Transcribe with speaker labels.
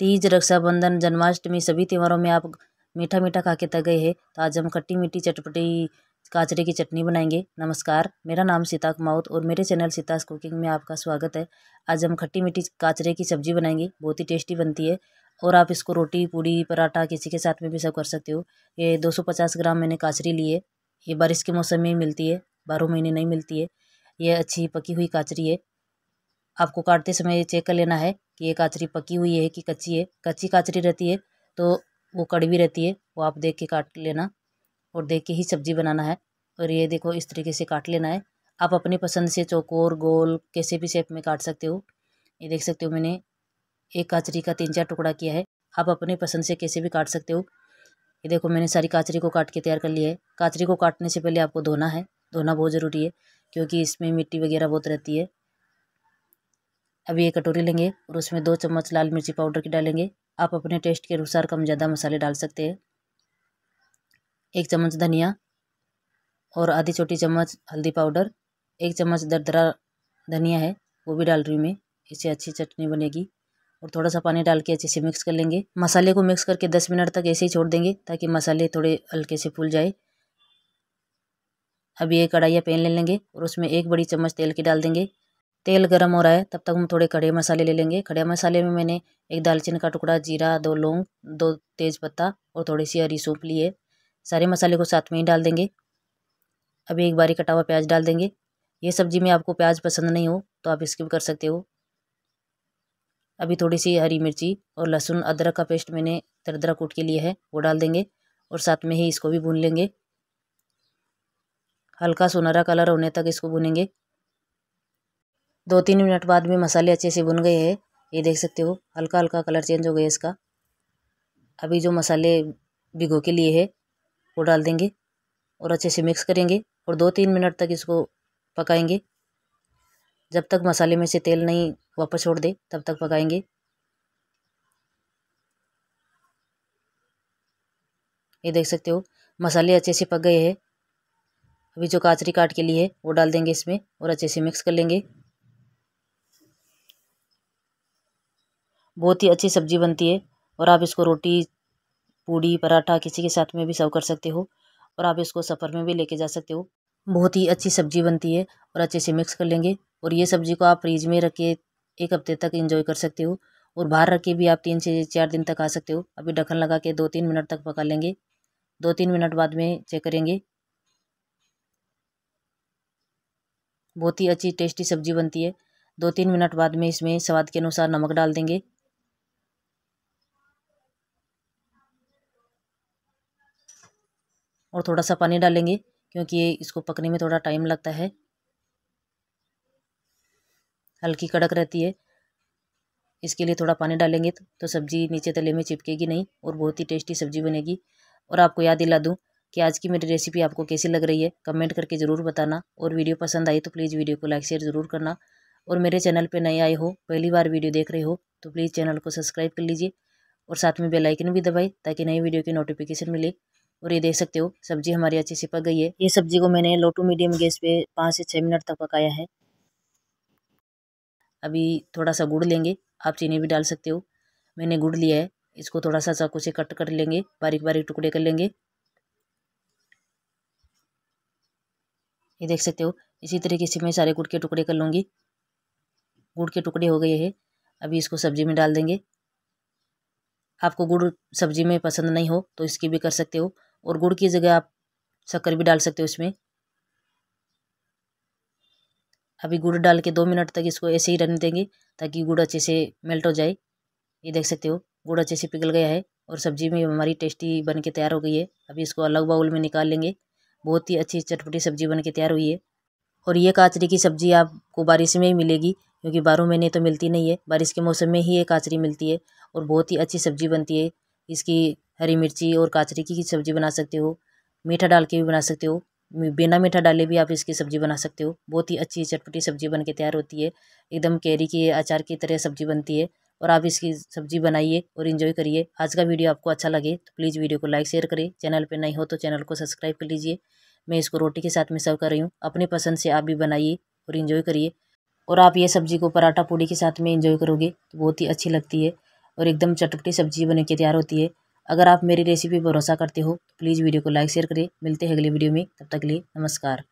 Speaker 1: तीज रक्षाबंधन जन्माष्टमी सभी त्योहारों में आप मीठा मीठा खा के तक गए है तो आज हम खट्टी मीठी चटपटी काचरे की चटनी बनाएंगे नमस्कार मेरा नाम सीता कुमाउत और मेरे चैनल सीतास कुकिंग में आपका स्वागत है आज हम खट्टी मीठी काचरे की सब्जी बनाएंगे बहुत ही टेस्टी बनती है और आप इसको रोटी पूड़ी पराठा किसी के साथ में भी सब कर सकते हो ये 250 ग्राम मैंने काचरी ली है ये बारिश के मौसम में मिलती है बारह महीने नहीं मिलती है ये अच्छी पकी हुई काचरी है आपको काटते समय चेक कर लेना है कि ये काचरी पकी हुई है कि कच्ची है कच्ची काचरी रहती है तो वो कड़वी रहती है वो आप देख के काट लेना और देख के ही सब्जी बनाना है और ये देखो इस तरीके से काट लेना है आप अपनी पसंद से चौकोर गोल कैसे भी शेप में काट सकते हो ये देख सकते हो मैंने एक काचरी का तीन चार टुकड़ा किया है आप अपने पसंद से कैसे भी काट सकते हो ये देखो मैंने सारी काचरी को काट के तैयार कर लिया है काचरी को काटने से पहले आपको धोना है धोना बहुत ज़रूरी है क्योंकि इसमें मिट्टी वगैरह बहुत रहती है अब ये कटोरी लेंगे और उसमें दो चम्मच लाल मिर्ची पाउडर की डालेंगे आप अपने टेस्ट के अनुसार कम ज़्यादा मसाले डाल सकते हैं एक चम्मच धनिया और आधी छोटी चम्मच हल्दी पाउडर एक चम्मच दरदरा धनिया है वो भी डाल रही हूँ मैं इससे अच्छी चटनी बनेगी और थोड़ा सा पानी डाल के अच्छे से मिक्स कर लेंगे मसाले को मिक्स करके दस मिनट तक ऐसे ही छोड़ देंगे ताकि मसाले थोड़े हल्के से फूल जाए अब ये कढ़ाइया पैन ले लेंगे और उसमें एक बड़ी चम्मच तेल की डाल देंगे तेल गर्म हो रहा है तब तक हम थोड़े कड़े मसाले ले लेंगे कड़े मसाले में मैंने एक दालचीनी का टुकड़ा जीरा दो लौंग दो तेज पत्ता और थोड़ी सी हरी सूप लिए सारे मसाले को साथ में ही डाल देंगे अभी एक बारी कटा हुआ प्याज डाल देंगे ये सब्जी में आपको प्याज पसंद नहीं हो तो आप स्किप कर सकते हो अभी थोड़ी सी हरी मिर्ची और लहसुन अदरक का पेस्ट मैंने दरदरा कूट के लिए है वो डाल देंगे और साथ में ही इसको भी भून लेंगे हल्का सुनहरा कलर होने तक इसको भुनेंगे दो तीन मिनट बाद में मसाले अच्छे से भुन गए हैं ये देख सकते हो हल्का हल्का कलर चेंज हो गया इसका अभी जो मसाले भिगो के लिए है वो डाल देंगे और अच्छे से मिक्स करेंगे और दो तीन मिनट तक इसको पकाएंगे जब तक मसाले में से तेल नहीं वापस छोड़ दे तब तक पकाएंगे ये देख सकते हो मसाले अच्छे से पक गए हैं अभी जो काचरी काट के लिए है वो डाल देंगे इसमें और अच्छे से मिक्स कर लेंगे बहुत ही अच्छी सब्जी बनती है और आप इसको रोटी पूड़ी पराठा किसी के साथ में भी सर्व कर सकते हो और आप इसको सफ़र में भी लेके जा सकते हो बहुत ही अच्छी सब्जी बनती है और अच्छे से मिक्स कर लेंगे और ये सब्जी को आप फ्रीज में रख के एक हफ्ते तक इंजॉय कर सकते हो और बाहर रख के भी आप तीन से चार दिन तक खा सकते हो अभी ढक्कन लगा के दो तीन मिनट तक पका लेंगे दो तीन मिनट बाद में चेक करेंगे बहुत ही अच्छी टेस्टी सब्जी बनती है दो तीन मिनट बाद में इसमें स्वाद के अनुसार नमक डाल देंगे और थोड़ा सा पानी डालेंगे क्योंकि इसको पकने में थोड़ा टाइम लगता है हल्की कड़क रहती है इसके लिए थोड़ा पानी डालेंगे तो, तो सब्ज़ी नीचे तले में चिपकेगी नहीं और बहुत ही टेस्टी सब्ज़ी बनेगी और आपको याद दिला दूँ कि आज की मेरी रेसिपी आपको कैसी लग रही है कमेंट करके ज़रूर बताना और वीडियो पसंद आई तो प्लीज़ वीडियो को लाइक शेयर ज़रूर करना और मेरे चैनल पे नए आए हो पहली बार वीडियो देख रहे हो तो प्लीज़ चैनल को सब्सक्राइब कर लीजिए और साथ में बेल आइकन भी दबाएं ताकि नई वीडियो की नोटिफिकेशन मिले और ये देख सकते हो सब्जी हमारी अच्छी सी पक गई है ये सब्जी को मैंने लो टू मीडियम गैस पे पाँच से छः मिनट तक पकाया है अभी थोड़ा सा गुड़ लेंगे आप चीनी भी डाल सकते हो मैंने गुड़ लिया है इसको थोड़ा सा चाकू से कट कर लेंगे बारीक बारीक टुकड़े कर लेंगे ये देख सकते हो इसी तरीके से मैं सारे गुड़ के टुकड़े कर लूँगी गुड़ के टुकड़े हो गए हैं अभी इसको सब्जी में डाल देंगे आपको गुड़ सब्जी में पसंद नहीं हो तो इसकी भी कर सकते हो और गुड़ की जगह आप शक्कर भी डाल सकते हो इसमें अभी गुड़ डाल के दो मिनट तक इसको ऐसे ही रहने देंगे ताकि गुड़ अच्छे से मेल्ट हो जाए ये देख सकते हो गुड़ अच्छे से पिघल गया है और सब्जी में हमारी टेस्टी बन के तैयार हो गई है अभी इसको अलग बाउल में निकाल लेंगे बहुत ही अच्छी चटपटी सब्जी बन के तैयार हुई है और ये काचरी की सब्जी आपको बारिश में ही मिलेगी क्योंकि बारह महीने तो मिलती नहीं है बारिश के मौसम में ही ये काचरी मिलती है और बहुत ही अच्छी सब्जी बनती है इसकी हरी मिर्ची और काचरी की सब्ज़ी बना सकते हो मीठा डाल के भी बना सकते हो बिना मीठा डाले भी आप इसकी सब्ज़ी बना सकते हो बहुत ही अच्छी चटपटी सब्ज़ी बन के तैयार होती है एकदम कैरी के अचार की तरह सब्ज़ी बनती है और आप इसकी सब्ज़ी बनाइए और इन्जॉय करिए आज का वीडियो आपको अच्छा लगे तो प्लीज़ वीडियो को लाइक शेयर करें चैनल पर नहीं हो तो चैनल को सब्सक्राइब कर लीजिए मैं इसको रोटी के साथ में सर्व कर रही हूँ अपनी पसंद से आप भी बनाइए और इन्जॉय करिए और आप ये सब्ज़ी को पराठा पूड़ी के साथ में इन्जॉय करोगे तो बहुत ही अच्छी लगती है और एकदम चटपटी सब्ज़ी बन के तैयार होती है अगर आप मेरी रेसिपी भरोसा करते हो तो प्लीज़ वीडियो को लाइक शेयर करें मिलते हैं अगले वीडियो में तब तक के लिए नमस्कार